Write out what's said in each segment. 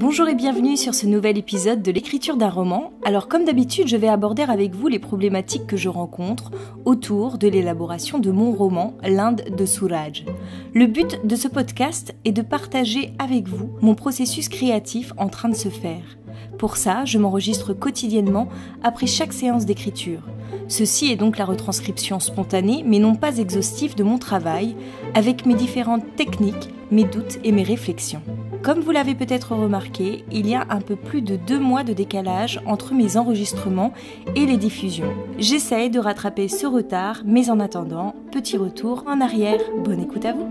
Bonjour et bienvenue sur ce nouvel épisode de l'écriture d'un roman. Alors comme d'habitude, je vais aborder avec vous les problématiques que je rencontre autour de l'élaboration de mon roman L'Inde de Souraj. Le but de ce podcast est de partager avec vous mon processus créatif en train de se faire. Pour ça, je m'enregistre quotidiennement après chaque séance d'écriture. Ceci est donc la retranscription spontanée mais non pas exhaustive de mon travail, avec mes différentes techniques, mes doutes et mes réflexions. Comme vous l'avez peut-être remarqué, il y a un peu plus de deux mois de décalage entre mes enregistrements et les diffusions. J'essaye de rattraper ce retard, mais en attendant, petit retour en arrière. Bonne écoute à vous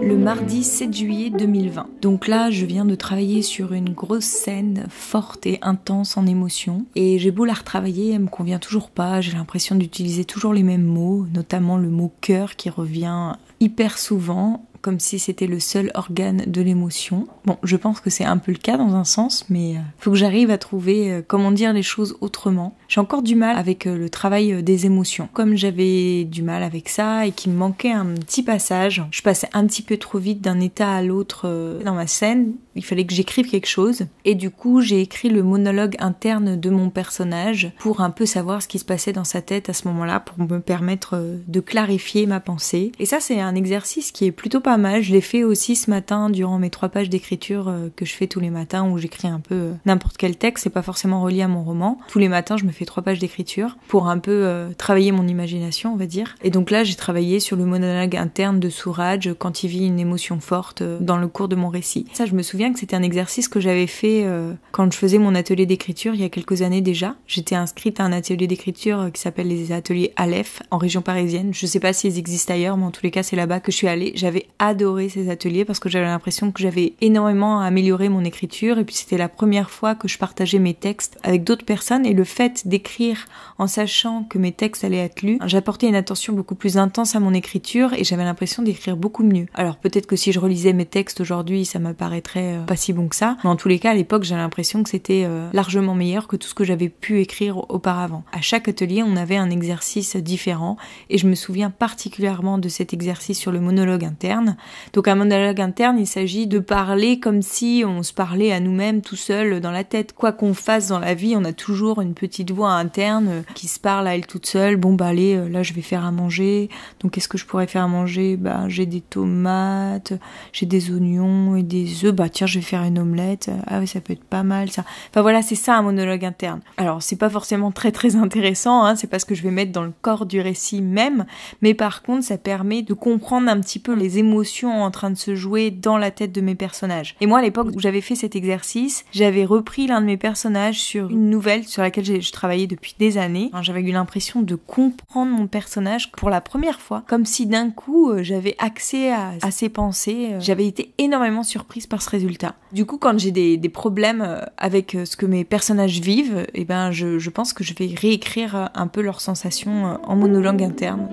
le mardi 7 juillet 2020. Donc là, je viens de travailler sur une grosse scène forte et intense en émotion. Et j'ai beau la retravailler, elle me convient toujours pas. J'ai l'impression d'utiliser toujours les mêmes mots, notamment le mot cœur qui revient hyper souvent comme si c'était le seul organe de l'émotion. Bon, je pense que c'est un peu le cas dans un sens, mais euh, faut que j'arrive à trouver euh, comment dire les choses autrement. J'ai encore du mal avec euh, le travail des émotions. Comme j'avais du mal avec ça et qu'il me manquait un petit passage, je passais un petit peu trop vite d'un état à l'autre dans ma scène. Il fallait que j'écrive quelque chose. Et du coup, j'ai écrit le monologue interne de mon personnage pour un peu savoir ce qui se passait dans sa tête à ce moment-là, pour me permettre de clarifier ma pensée. Et ça, c'est un exercice qui est plutôt pas pas mal. Je l'ai fait aussi ce matin durant mes trois pages d'écriture euh, que je fais tous les matins où j'écris un peu euh, n'importe quel texte. C'est pas forcément relié à mon roman. Tous les matins, je me fais trois pages d'écriture pour un peu euh, travailler mon imagination, on va dire. Et donc là, j'ai travaillé sur le monologue interne de Souraj quand il vit une émotion forte dans le cours de mon récit. Ça, je me souviens que c'était un exercice que j'avais fait quand je faisais mon atelier d'écriture il y a quelques années déjà. J'étais inscrite à un atelier d'écriture qui s'appelle les ateliers Aleph en région parisienne. Je sais pas s'ils existent ailleurs, mais en tous les cas, c'est là-bas que je suis allée. J'avais adoré ces ateliers parce que j'avais l'impression que j'avais énormément amélioré mon écriture et puis c'était la première fois que je partageais mes textes avec d'autres personnes et le fait d'écrire en sachant que mes textes allaient être lus, j'apportais une attention beaucoup plus intense à mon écriture et j'avais l'impression d'écrire beaucoup mieux. Alors peut-être que si je relisais mes textes aujourd'hui, ça me paraîtrait euh, pas si bon que ça, mais en tous les cas à l'époque j'avais l'impression que c'était euh, largement meilleur que tout ce que j'avais pu écrire auparavant. À chaque atelier on avait un exercice différent et je me souviens particulièrement de cet exercice sur le monologue interne donc un monologue interne, il s'agit de parler comme si on se parlait à nous-mêmes tout seul dans la tête. Quoi qu'on fasse dans la vie, on a toujours une petite voix interne qui se parle à elle toute seule. Bon bah allez, euh, là je vais faire à manger. Donc qu'est-ce que je pourrais faire à manger Bah j'ai des tomates, j'ai des oignons et des œufs. Bah tiens, je vais faire une omelette. Ah oui, ça peut être pas mal ça. Enfin voilà, c'est ça un monologue interne. Alors c'est pas forcément très très intéressant, hein, c'est pas ce que je vais mettre dans le corps du récit même, mais par contre ça permet de comprendre un petit peu les émotions en train de se jouer dans la tête de mes personnages. Et moi, à l'époque où j'avais fait cet exercice, j'avais repris l'un de mes personnages sur une nouvelle sur laquelle je travaillais depuis des années. j'avais eu l'impression de comprendre mon personnage pour la première fois, comme si d'un coup euh, j'avais accès à, ses pensées. Euh, j'avais été énormément surprise par ce résultat. Du coup, quand j'ai des, problèmes euh, avec ce que mes personnages vivent, eh ben, je, je pense que je vais réécrire un peu leurs sensations en monologue interne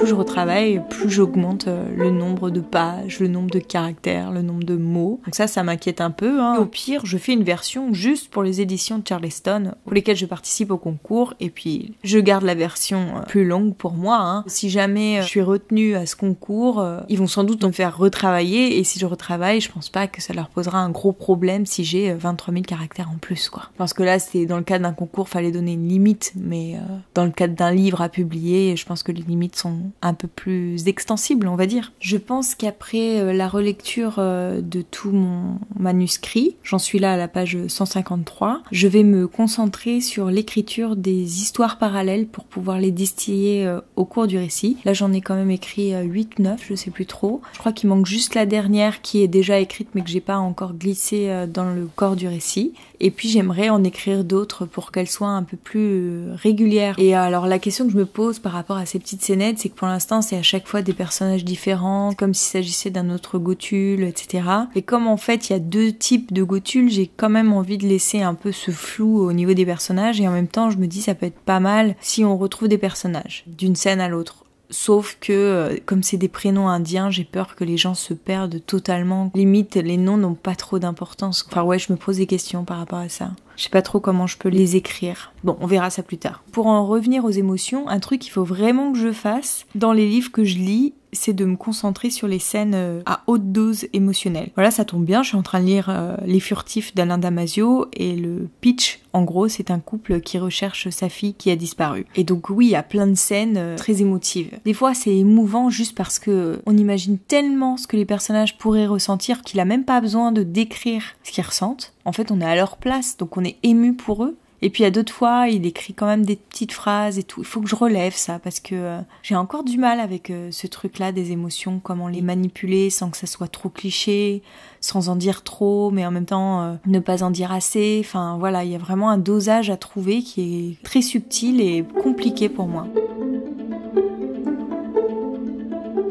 plus je retravaille, plus j'augmente euh, le nombre de pages, le nombre de caractères, le nombre de mots. Donc ça, ça m'inquiète un peu. Hein. Au pire, je fais une version juste pour les éditions de Charleston, pour lesquelles je participe au concours, et puis je garde la version euh, plus longue pour moi. Hein. Si jamais euh, je suis retenue à ce concours, ils vont sans doute me faire retravailler, et si je retravaille, je pense pas que ça leur posera un gros problème si j'ai 23 000 caractères en plus, quoi. Parce que là, c'est dans le cadre d'un concours, fallait donner une limite, mais dans le cadre d'un livre à publier, je pense que les limites sont un peu plus extensible, on va dire. Je pense qu'après euh, la relecture euh, de tout mon manuscrit, j'en suis là à la page 153, je vais me concentrer sur l'écriture des histoires parallèles pour pouvoir les distiller euh, au cours du récit. Là, j'en ai quand même écrit 8 9, je sais plus trop. Je crois qu'il manque juste la dernière qui est déjà écrite mais que j'ai pas encore glissée dans le corps du récit. Et puis j'aimerais en écrire d'autres pour qu'elles soient un peu plus régulières. Et alors la question que je me pose par rapport à ces petites scénettes, c'est que pour l'instant, c'est à chaque fois des personnages différents, comme s'il s'agissait d'un autre Gotul, etc. Et comme en fait, il y a deux types de Gotul, j'ai quand même envie de laisser un peu ce flou au niveau des personnages, et en même temps, je me dis, ça peut être pas mal si on retrouve des personnages d'une scène à l'autre. Sauf que, euh, comme c'est des prénoms indiens, j'ai peur que les gens se perdent totalement. Limite, les noms n'ont pas trop d'importance. Enfin, ouais, je me pose des questions par rapport à ça. Je sais pas trop comment je peux les écrire. Bon, on verra ça plus tard. Pour en revenir aux émotions, un truc qu'il faut vraiment que je fasse dans les livres que je lis, c'est de me concentrer sur les scènes euh, à haute dose émotionnelle. Voilà, ça tombe bien, je suis en train de lire euh, Les Furtifs d'Alain Damasio et le pitch, en gros, c'est un couple qui recherche sa fille qui a disparu. Et donc oui, il y a plein de scènes euh, très émotives. Des fois, c'est émouvant juste parce que on imagine tellement ce que les personnages pourraient ressentir qu'il a même pas besoin de décrire ce qu'ils ressentent. En fait, on est à leur place, donc on est ému pour eux. Et puis à d'autres fois, il écrit quand même des petites phrases et tout. Il faut que je relève ça parce que euh, j'ai encore du mal avec euh, ce truc-là des émotions, comment les manipuler sans que ça soit trop cliché, sans en dire trop, mais en même temps euh, ne pas en dire assez. Enfin voilà, il y a vraiment un dosage à trouver qui est très subtil et compliqué pour moi.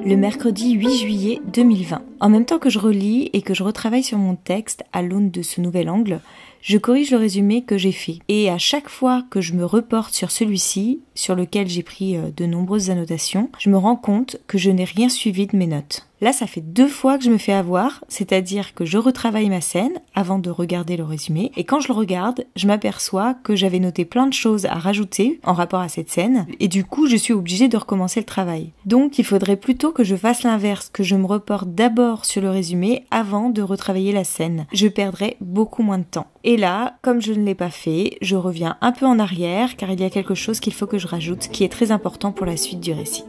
Le mercredi 8 juillet 2020. En même temps que je relis et que je retravaille sur mon texte à l'aune de ce nouvel angle, je corrige le résumé que j'ai fait. Et à chaque fois que je me reporte sur celui-ci, sur lequel j'ai pris euh, de nombreuses annotations, je me rends compte que je n'ai rien suivi de mes notes. Là, ça fait deux fois que je me fais avoir, c'est-à-dire que je retravaille ma scène avant de regarder le résumé, et quand je le regarde, je m'aperçois que j'avais noté plein de choses à rajouter en rapport à cette scène, et du coup, je suis obligée de recommencer le travail. Donc, il faudrait plutôt que je fasse l'inverse, que je me reporte d'abord sur le résumé avant de retravailler la scène. Je perdrais beaucoup moins de temps. Et là, comme je ne l'ai pas fait, je reviens un peu en arrière car il y a quelque chose qu'il faut que je rajoute qui est très important pour la suite du récit.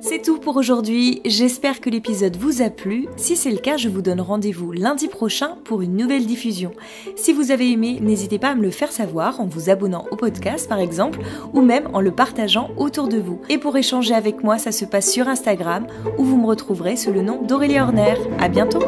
C'est tout pour aujourd'hui, j'espère que l'épisode vous a plu. Si c'est le cas, je vous donne rendez-vous lundi prochain pour une nouvelle diffusion. Si vous avez aimé, n'hésitez pas à me le faire savoir en vous abonnant au podcast par exemple, ou même en le partageant autour de vous. Et pour échanger avec moi, ça se passe sur Instagram, où vous me retrouverez sous le nom d'Aurélie Horner. À bientôt